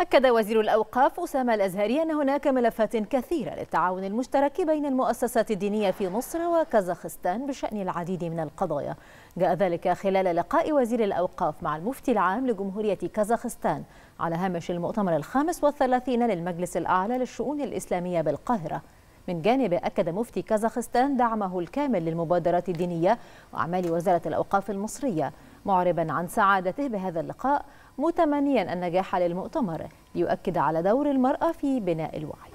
أكد وزير الأوقاف أسامة الأزهري أن هناك ملفات كثيرة للتعاون المشترك بين المؤسسات الدينية في مصر وكازاخستان بشأن العديد من القضايا جاء ذلك خلال لقاء وزير الأوقاف مع المفتي العام لجمهورية كازاخستان على هامش المؤتمر الخامس والثلاثين للمجلس الأعلى للشؤون الإسلامية بالقاهرة من جانبه أكد مفتي كازاخستان دعمه الكامل للمبادرات الدينية وأعمال وزارة الأوقاف المصرية معربا عن سعادته بهذا اللقاء متمنيا النجاح للمؤتمر ليؤكد على دور المرأة في بناء الوعي